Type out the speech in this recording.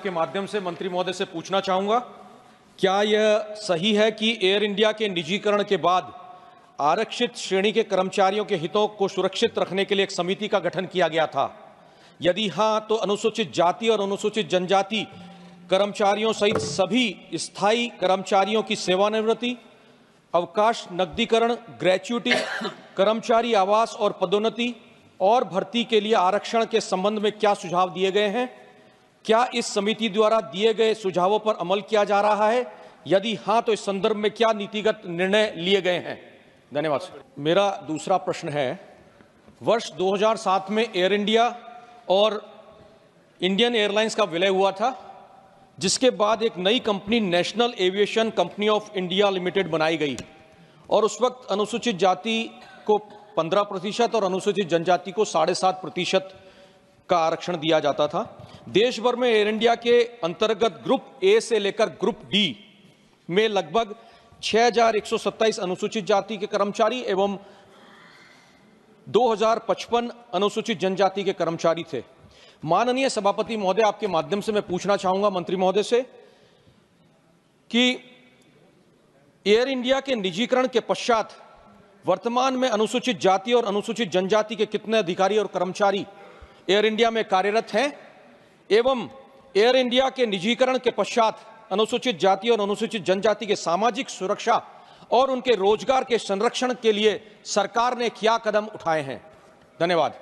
आपके माध्यम से मंत्री महोदय से पूछना चाहूंगा क्या यह सही है कि एयर इंडिया के निजीकरण के बाद आरक्षित श्रेणी के कर्मचारियों के हितों को सुरक्षित रखने के लिए एक समिति का गठन किया गया था यदि हाँ तो अनुसूचित जाति और अनुसूचित जनजाति कर्मचारियों सहित सभी स्थायी कर्मचारियों की सेवानिवृत्ति अवकाश नकदीकरण ग्रेच्युटी कर्मचारी आवास और पदोन्नति और भर्ती के लिए आरक्षण के संबंध में क्या सुझाव दिए गए हैं क्या इस समिति द्वारा दिए गए सुझावों पर अमल किया जा रहा है यदि हाँ तो इस संदर्भ में क्या नीतिगत निर्णय लिए गए हैं धन्यवाद सर मेरा दूसरा प्रश्न है वर्ष 2007 में एयर इंडिया और इंडियन एयरलाइंस का विलय हुआ था जिसके बाद एक नई company National Aviation Company of India Limited बनाई गई और उस वक्त अनुसूचित जाति को 15 प्रतिशत और अनुसूचित जनजाति को साढ़े सात प्रतिशत का आरक्षण दिया जाता था देश भर में एयर इंडिया के अंतर्गत ग्रुप ए से लेकर ग्रुप डी में लगभग 6,127 अनुसूचित जाति के कर्मचारी एवं 2055 अनुसूचित जनजाति के कर्मचारी थे माननीय सभापति महोदय आपके माध्यम से मैं पूछना चाहूंगा मंत्री महोदय से कि एयर इंडिया के निजीकरण के पश्चात वर्तमान में अनुसूचित जाति और अनुसूचित जनजाति के कितने अधिकारी और कर्मचारी एयर इंडिया में कार्यरत हैं एवं एयर इंडिया के निजीकरण के पश्चात अनुसूचित जाति और अनुसूचित जनजाति के सामाजिक सुरक्षा और उनके रोजगार के संरक्षण के लिए सरकार ने क्या कदम उठाए हैं धन्यवाद